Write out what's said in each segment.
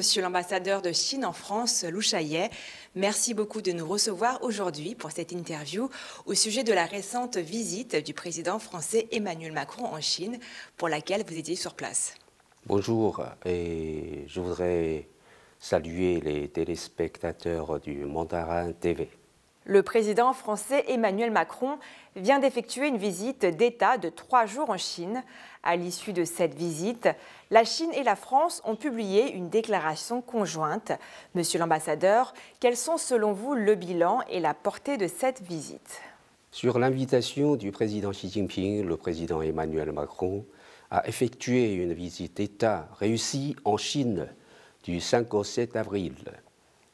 Monsieur l'ambassadeur de Chine en France, Lou Chaillet. Merci beaucoup de nous recevoir aujourd'hui pour cette interview au sujet de la récente visite du président français Emmanuel Macron en Chine, pour laquelle vous étiez sur place. Bonjour, et je voudrais saluer les téléspectateurs du Mandarin TV. Le président français Emmanuel Macron vient d'effectuer une visite d'État de trois jours en Chine. À l'issue de cette visite, la Chine et la France ont publié une déclaration conjointe. Monsieur l'ambassadeur, quels sont selon vous le bilan et la portée de cette visite Sur l'invitation du président Xi Jinping, le président Emmanuel Macron a effectué une visite d'État réussie en Chine du 5 au 7 avril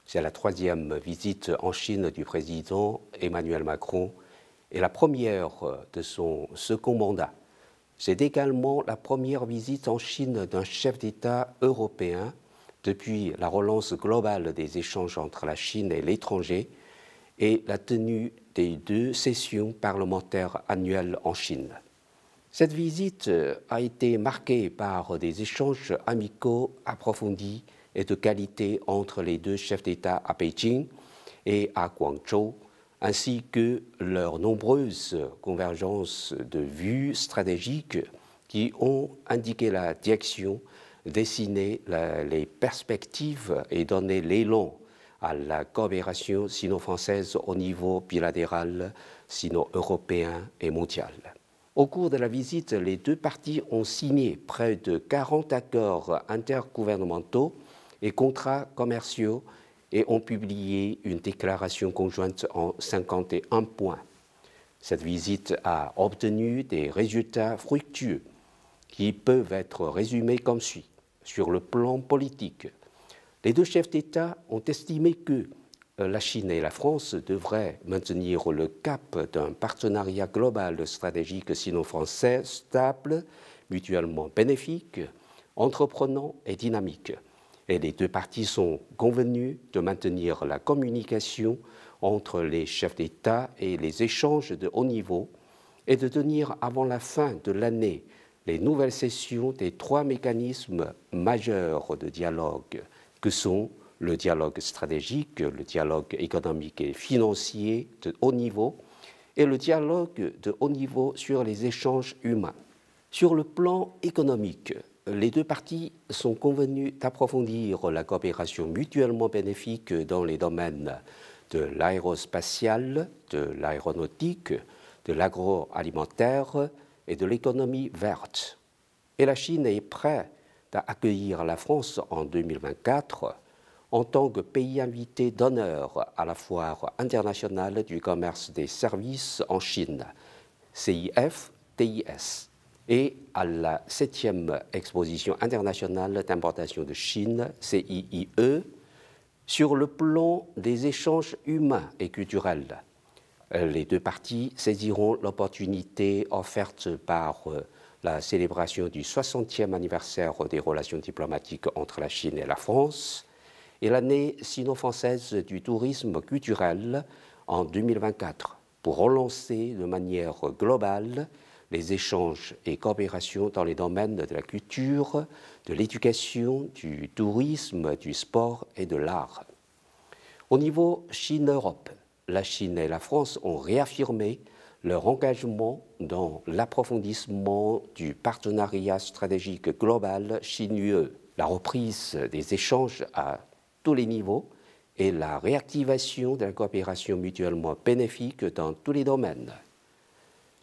c'est la troisième visite en Chine du président Emmanuel Macron et la première euh, de son second mandat. C'est également la première visite en Chine d'un chef d'État européen depuis la relance globale des échanges entre la Chine et l'étranger et la tenue des deux sessions parlementaires annuelles en Chine. Cette visite euh, a été marquée par des échanges amicaux approfondis et de qualité entre les deux chefs d'État à Pékin et à Guangzhou, ainsi que leurs nombreuses convergences de vues stratégiques qui ont indiqué la direction, dessiné les perspectives et donné l'élan à la coopération sino-française au niveau bilatéral, sino-européen et mondial. Au cours de la visite, les deux parties ont signé près de 40 accords intergouvernementaux et contrats commerciaux et ont publié une déclaration conjointe en 51 points. Cette visite a obtenu des résultats fructueux qui peuvent être résumés comme suit. Sur le plan politique, les deux chefs d'État ont estimé que euh, la Chine et la France devraient maintenir le cap d'un partenariat global stratégique sino-français stable, mutuellement bénéfique, entreprenant et dynamique et les deux parties sont convenues de maintenir la communication entre les chefs d'État et les échanges de haut niveau et de tenir avant la fin de l'année les nouvelles sessions des trois mécanismes majeurs de dialogue que sont le dialogue stratégique, le dialogue économique et financier de haut niveau et le dialogue de haut niveau sur les échanges humains. Sur le plan économique, les deux parties sont convenues d'approfondir la coopération mutuellement bénéfique dans les domaines de l'aérospatial, de l'aéronautique, de l'agroalimentaire et de l'économie verte. Et la Chine est prête à accueillir la France en 2024 en tant que pays invité d'honneur à la Foire internationale du commerce des services en Chine, CIF-TIS et à la 7e exposition internationale d'importation de Chine, CIIE, sur le plan des échanges humains et culturels. Euh, les deux parties saisiront l'opportunité offerte par euh, la célébration du 60e anniversaire des relations diplomatiques entre la Chine et la France et l'année sino-française du tourisme culturel en 2024 pour relancer de manière globale les échanges et coopérations dans les domaines de la culture, de l'éducation, du tourisme, du sport et de l'art. Au niveau Chine-Europe, la Chine et la France ont réaffirmé leur engagement dans l'approfondissement du partenariat stratégique global Chine-UE, la reprise des échanges à tous les niveaux et la réactivation de la coopération mutuellement bénéfique dans tous les domaines.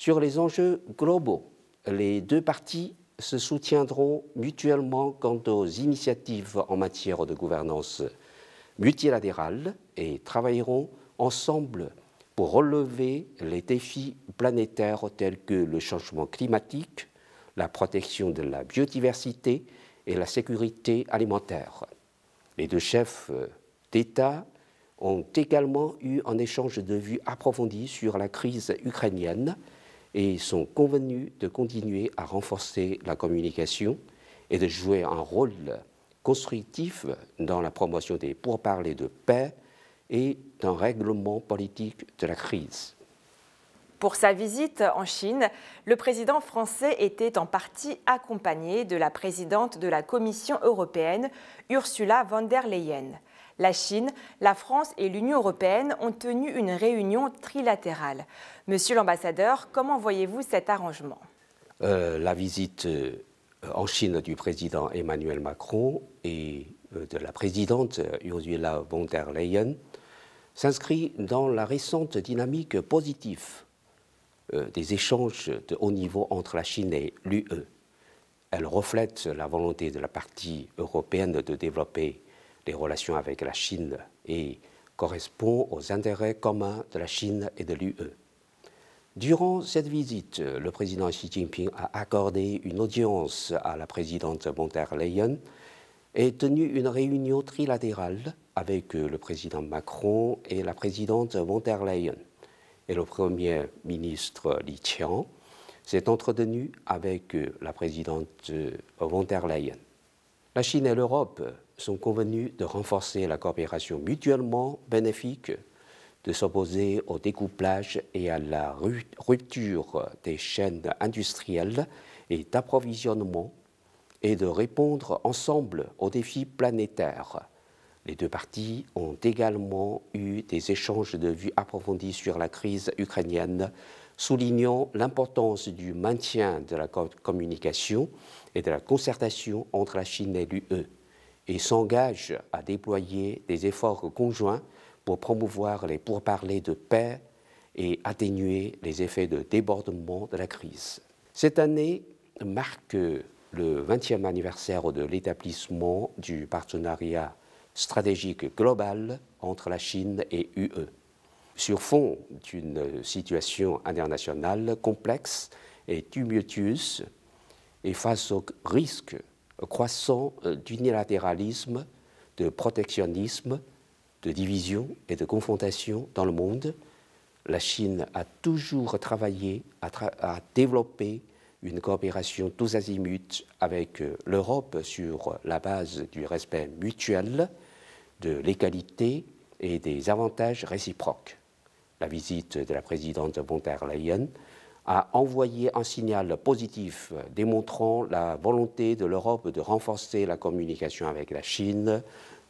Sur les enjeux globaux, les deux parties se soutiendront mutuellement quant aux initiatives en matière de gouvernance multilatérale et travailleront ensemble pour relever les défis planétaires tels que le changement climatique, la protection de la biodiversité et la sécurité alimentaire. Les deux chefs d'État ont également eu un échange de vues approfondi sur la crise ukrainienne et sont convenus de continuer à renforcer la communication et de jouer un rôle constructif dans la promotion des pourparlers de paix et d'un règlement politique de la crise. Pour sa visite en Chine, le président français était en partie accompagné de la présidente de la Commission européenne, Ursula von der Leyen. La Chine, la France et l'Union européenne ont tenu une réunion trilatérale. Monsieur l'ambassadeur, comment voyez-vous cet arrangement euh, La visite euh, en Chine du président Emmanuel Macron et euh, de la présidente Ursula von der Leyen s'inscrit dans la récente dynamique positive des échanges de haut niveau entre la Chine et l'UE. Elle reflète la volonté de la partie européenne de développer les relations avec la Chine et correspond aux intérêts communs de la Chine et de l'UE. Durant cette visite, le président Xi Jinping a accordé une audience à la présidente von der Leyen et tenu une réunion trilatérale avec le président Macron et la présidente von der Leyen. Et le premier ministre Li Qiang s'est entretenu avec la présidente von der Leyen. La Chine et l'Europe sont convenus de renforcer la coopération mutuellement bénéfique, de s'opposer au découplage et à la rupture des chaînes industrielles et d'approvisionnement et de répondre ensemble aux défis planétaires. Les deux parties ont également eu des échanges de vues approfondis sur la crise ukrainienne, soulignant l'importance du maintien de la communication et de la concertation entre la Chine et l'UE et s'engage à déployer des efforts conjoints pour promouvoir les pourparlers de paix et atténuer les effets de débordement de la crise. Cette année marque le 20e anniversaire de l'établissement du partenariat stratégique global entre la Chine et l'UE. Sur fond d'une situation internationale complexe et tumultueuse et face aux risques croissant euh, d'unilatéralisme, de protectionnisme, de division et de confrontation dans le monde, la Chine a toujours travaillé à, développer une coopération tous azimuts avec euh, l'Europe sur la base du respect mutuel, de l'égalité et des avantages réciproques. La visite de la présidente von der Leyen a envoyé un signal positif démontrant la volonté de l'Europe de renforcer la communication avec la Chine,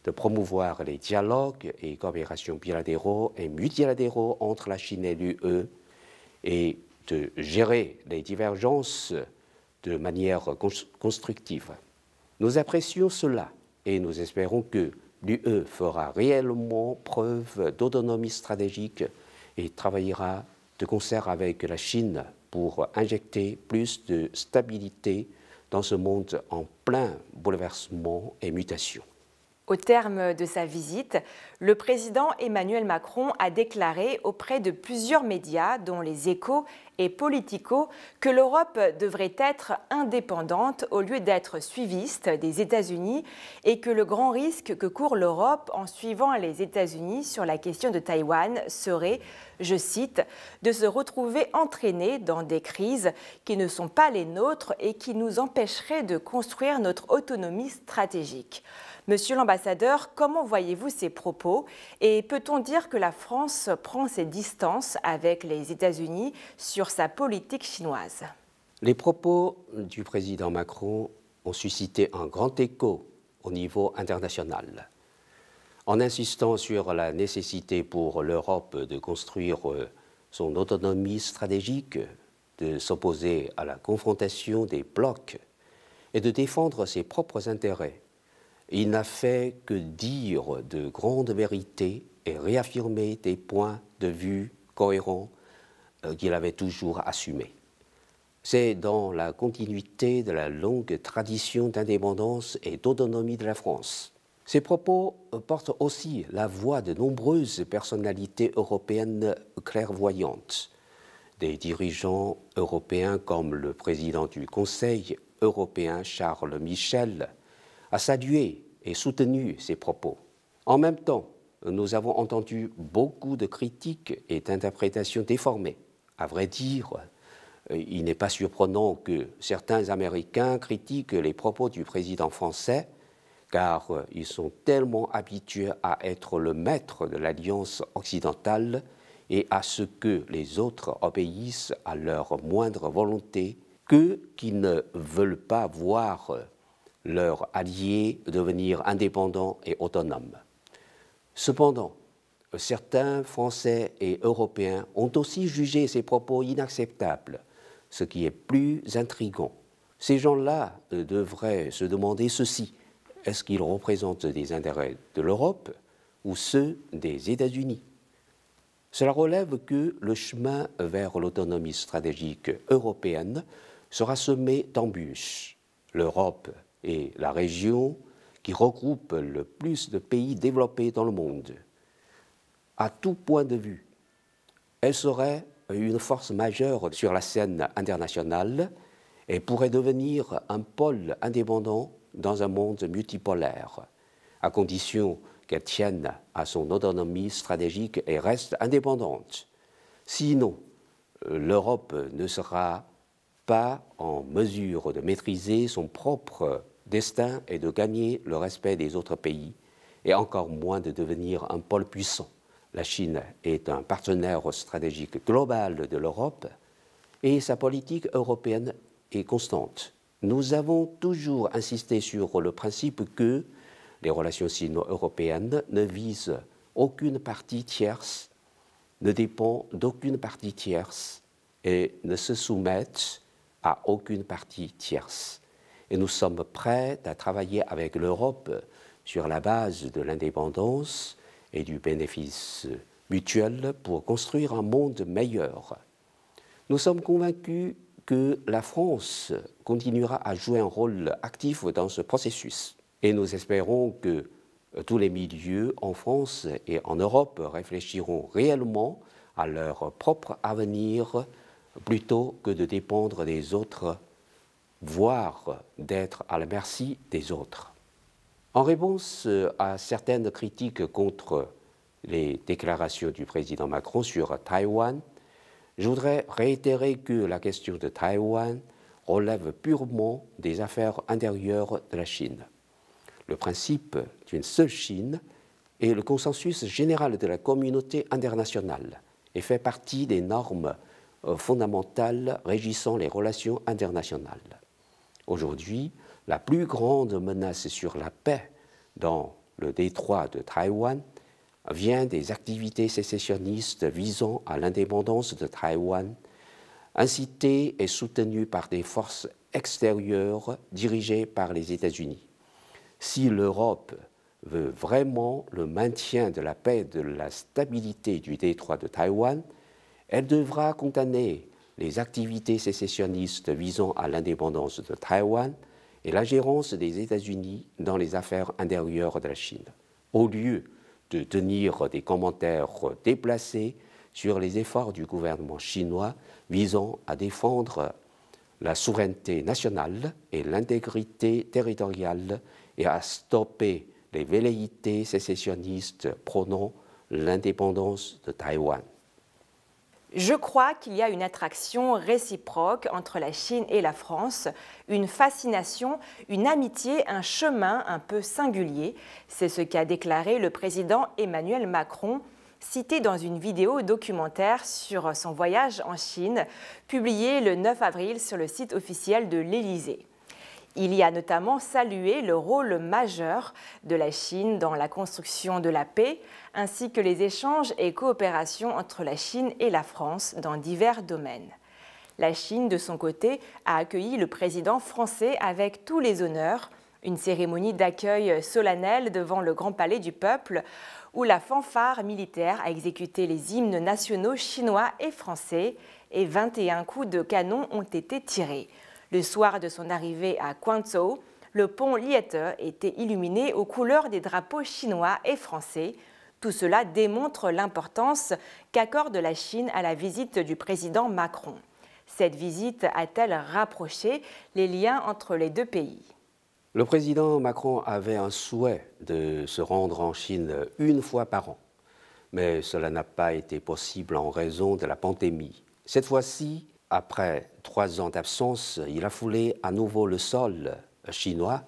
de promouvoir les dialogues et coopérations bilatéraux et multilatéraux entre la Chine et l'UE et de gérer les divergences de manière constructive. Nous apprécions cela et nous espérons que l'UE fera réellement preuve d'autonomie stratégique et travaillera de concert avec la Chine pour injecter plus de stabilité dans ce monde en plein bouleversement et mutation. Au terme de sa visite, le président Emmanuel Macron a déclaré auprès de plusieurs médias, dont les échos et Politico que l'Europe devrait être indépendante au lieu d'être suiviste des États-Unis et que le grand risque que court l'Europe en suivant les États-Unis sur la question de Taïwan serait, je cite, de se retrouver entraînée dans des crises qui ne sont pas les nôtres et qui nous empêcheraient de construire notre autonomie stratégique. Monsieur l'ambassadeur, comment voyez-vous ces propos et peut-on dire que la France prend ses distances avec les États-Unis sur sa politique chinoise. Les propos du président Macron ont suscité un grand écho au niveau international. En insistant sur la nécessité pour l'Europe de construire euh, son autonomie stratégique, de s'opposer à la confrontation des blocs et de défendre ses propres intérêts, il n'a fait que dire de grandes vérités et réaffirmer des points de vue cohérents euh, qu'il avait toujours assumé. C'est dans la continuité de la longue tradition d'indépendance et d'autonomie de la France. Ces propos euh, portent aussi la voix de nombreuses personnalités européennes clairvoyantes, des dirigeants européens comme le président du Conseil européen Charles Michel a salué et soutenu ces propos. En même temps, nous avons entendu beaucoup de critiques et d'interprétations déformées. À vrai dire, euh, il n'est pas surprenant que certains Américains critiquent les propos du président français, car euh, ils sont tellement habitués à être le maître de l'alliance occidentale et à ce que les autres obéissent à leur moindre volonté que qu'ils ne veulent pas voir euh, leurs alliés devenir indépendants et autonomes. Cependant, certains Français et Européens ont aussi jugé ces propos inacceptables, ce qui est plus intrigant. Ces gens-là euh, devraient se demander ceci est-ce qu'ils représentent des intérêts de l'Europe ou ceux des États-Unis Cela relève que le chemin vers l'autonomie stratégique européenne sera semé d'embûches. L'Europe est la région qui regroupe le plus de pays développés dans le monde à tout point de vue. Elle serait une force majeure sur la scène internationale et pourrait devenir un pôle indépendant dans un monde multipolaire, à condition qu'elle tienne à son autonomie stratégique et reste indépendante. Sinon, l'Europe ne sera pas en mesure de maîtriser son propre destin et de gagner le respect des autres pays, et encore moins de devenir un pôle puissant. La Chine est un partenaire stratégique global de l'Europe et sa politique européenne est constante. Nous avons toujours insisté sur le principe que les relations sino-européennes ne visent aucune partie tierce, ne dépendent d'aucune partie tierce et ne se soumettent à aucune partie tierce. Et nous sommes prêts à travailler avec l'Europe sur la base de l'indépendance, et du bénéfice mutuel pour construire un monde meilleur. Nous sommes convaincus que la France continuera à jouer un rôle actif dans ce processus et nous espérons que tous les milieux en France et en Europe réfléchiront réellement à leur propre avenir plutôt que de dépendre des autres, voire d'être à la merci des autres. En réponse euh, à certaines critiques contre les déclarations du président Macron sur Taïwan, je voudrais réitérer que la question de Taïwan relève purement des affaires intérieures de la Chine. Le principe d'une seule Chine est le consensus général de la communauté internationale et fait partie des normes euh, fondamentales régissant les relations internationales. Aujourd'hui, la plus grande menace sur la paix dans le détroit de Taïwan vient des activités sécessionnistes visant à l'indépendance de Taïwan, incitées et soutenues par des forces extérieures dirigées par les États-Unis. Si l'Europe veut vraiment le maintien de la paix et de la stabilité du détroit de Taïwan, elle devra condamner les activités sécessionnistes visant à l'indépendance de Taïwan, et la gérance des États-Unis dans les affaires intérieures de la Chine, au lieu de tenir des commentaires déplacés sur les efforts du gouvernement chinois visant à défendre la souveraineté nationale et l'intégrité territoriale et à stopper les velléités sécessionnistes prônant l'indépendance de Taïwan. Je crois qu'il y a une attraction réciproque entre la Chine et la France, une fascination, une amitié, un chemin un peu singulier. C'est ce qu'a déclaré le président Emmanuel Macron cité dans une vidéo documentaire sur son voyage en Chine, publiée le 9 avril sur le site officiel de l'Élysée. Il y a notamment salué le rôle majeur de la Chine dans la construction de la paix, ainsi que les échanges et coopérations entre la Chine et la France dans divers domaines. La Chine, de son côté, a accueilli le président français avec tous les honneurs, une cérémonie d'accueil solennelle devant le Grand Palais du Peuple, où la fanfare militaire a exécuté les hymnes nationaux chinois et français, et 21 coups de canon ont été tirés. Le soir de son arrivée à Guangzhou, le pont Liette était illuminé aux couleurs des drapeaux chinois et français. Tout cela démontre l'importance qu'accorde la Chine à la visite du président Macron. Cette visite a-t-elle rapproché les liens entre les deux pays Le président Macron avait un souhait de se rendre en Chine une fois par an, mais cela n'a pas été possible en raison de la pandémie. Cette fois-ci, après trois ans d'absence, il a foulé à nouveau le sol chinois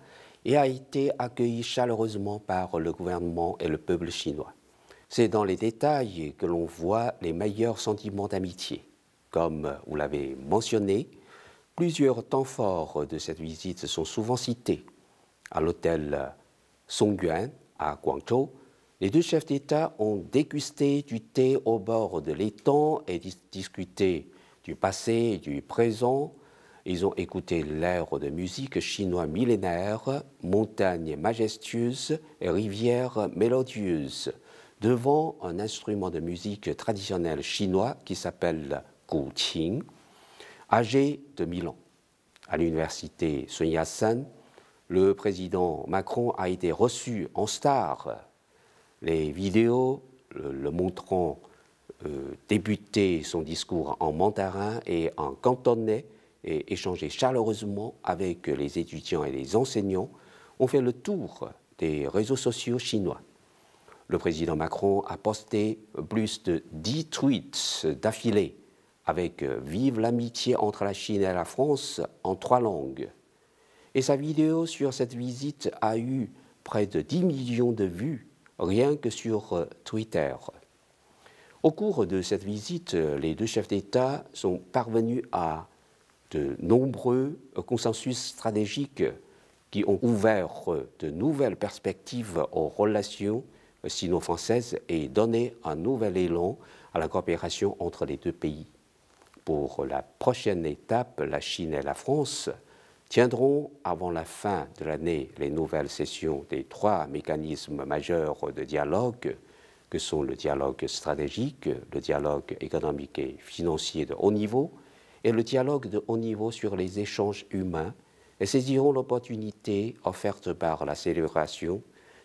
et a été accueilli chaleureusement par le gouvernement et le peuple chinois. C'est dans les détails que l'on voit les meilleurs sentiments d'amitié. Comme vous l'avez mentionné, plusieurs temps forts de cette visite sont souvent cités. À l'hôtel Songyuan à Guangzhou, les deux chefs d'État ont dégusté du thé au bord de l'étang et discuté du passé du présent. Ils ont écouté l'air de musique chinoise millénaire, montagne majestueuse et rivières mélodieuses, devant un instrument de musique traditionnel chinois qui s'appelle Qing, Âgé de 1000 ans, à l'université Sun Yat-sen, le président Macron a été reçu en star. Les vidéos le, le montrant euh, débuter son discours en mandarin et en cantonais et échangé chaleureusement avec les étudiants et les enseignants, ont fait le tour des réseaux sociaux chinois. Le président Macron a posté plus de 10 tweets d'affilée avec Vive l'amitié entre la Chine et la France en trois langues. Et sa vidéo sur cette visite a eu près de 10 millions de vues rien que sur euh, Twitter. Au cours de cette visite, euh, les deux chefs d'État sont parvenus à de nombreux consensus stratégiques qui ont ouvert euh, de nouvelles perspectives aux relations euh, sino-françaises et donné un nouvel élan à la coopération entre les deux pays. Pour la prochaine étape, la Chine et la France tiendront avant la fin de l'année les nouvelles sessions des trois mécanismes majeurs de dialogue que sont le dialogue stratégique, le dialogue économique et financier de haut niveau, et le dialogue de haut niveau sur les échanges humains, et saisiront l'opportunité offerte par la célébration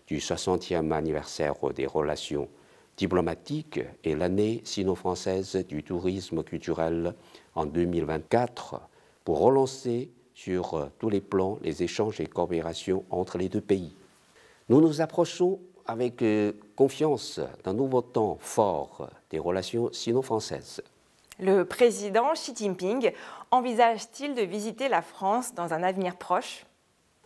du 60e anniversaire des relations diplomatiques et l'année sino-française du tourisme culturel en 2024 pour relancer sur tous les plans les échanges et coopérations entre les deux pays. Nous nous approchons avec euh, confiance d'un nouveau temps fort des relations sino-françaises. Le président Xi Jinping envisage-t-il de visiter la France dans un avenir proche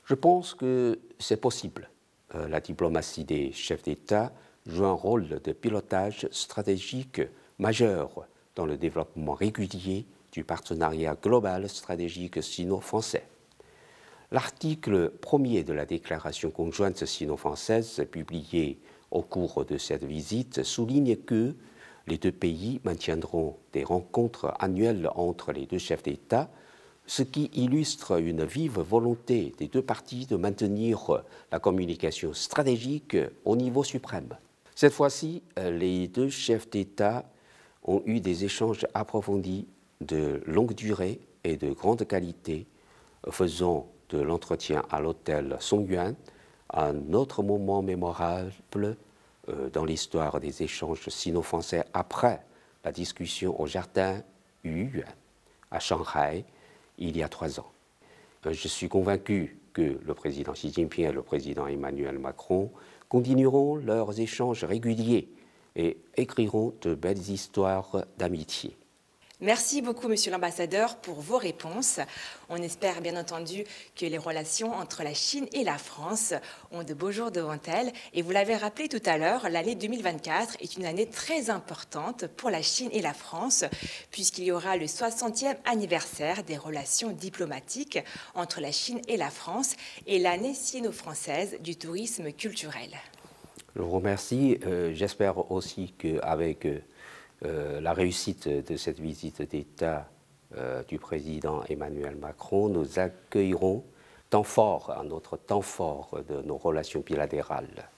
Je pense que c'est possible. Euh, la diplomatie des chefs d'État joue un rôle de pilotage stratégique majeur dans le développement régulier du partenariat global stratégique sino-français. L'article premier de la déclaration conjointe sino-française publiée au cours de cette visite souligne que les deux pays maintiendront des rencontres annuelles entre les deux chefs d'État, ce qui illustre une vive volonté des deux parties de maintenir la communication stratégique au niveau suprême. Cette fois-ci, les deux chefs d'État ont eu des échanges approfondis de longue durée et de grande qualité, faisant de l'entretien à l'hôtel Songyuan, un autre moment mémorable euh, dans l'histoire des échanges sino-français après la discussion au jardin Yuyuan à Shanghai il y a trois ans. Euh, je suis convaincu que le président Xi Jinping et le président Emmanuel Macron continueront leurs échanges réguliers et écriront de belles histoires d'amitié. Merci beaucoup, Monsieur l'Ambassadeur, pour vos réponses. On espère bien entendu que les relations entre la Chine et la France ont de beaux jours devant elles. Et vous l'avez rappelé tout à l'heure, l'année 2024 est une année très importante pour la Chine et la France, puisqu'il y aura le 60e anniversaire des relations diplomatiques entre la Chine et la France et l'année sino-française du tourisme culturel. Je vous remercie. Euh, j'espère aussi qu'avec... Euh, euh, la réussite de cette visite d'État euh, du président Emmanuel Macron, nous accueillerons tant fort, un autre temps fort de nos relations bilatérales.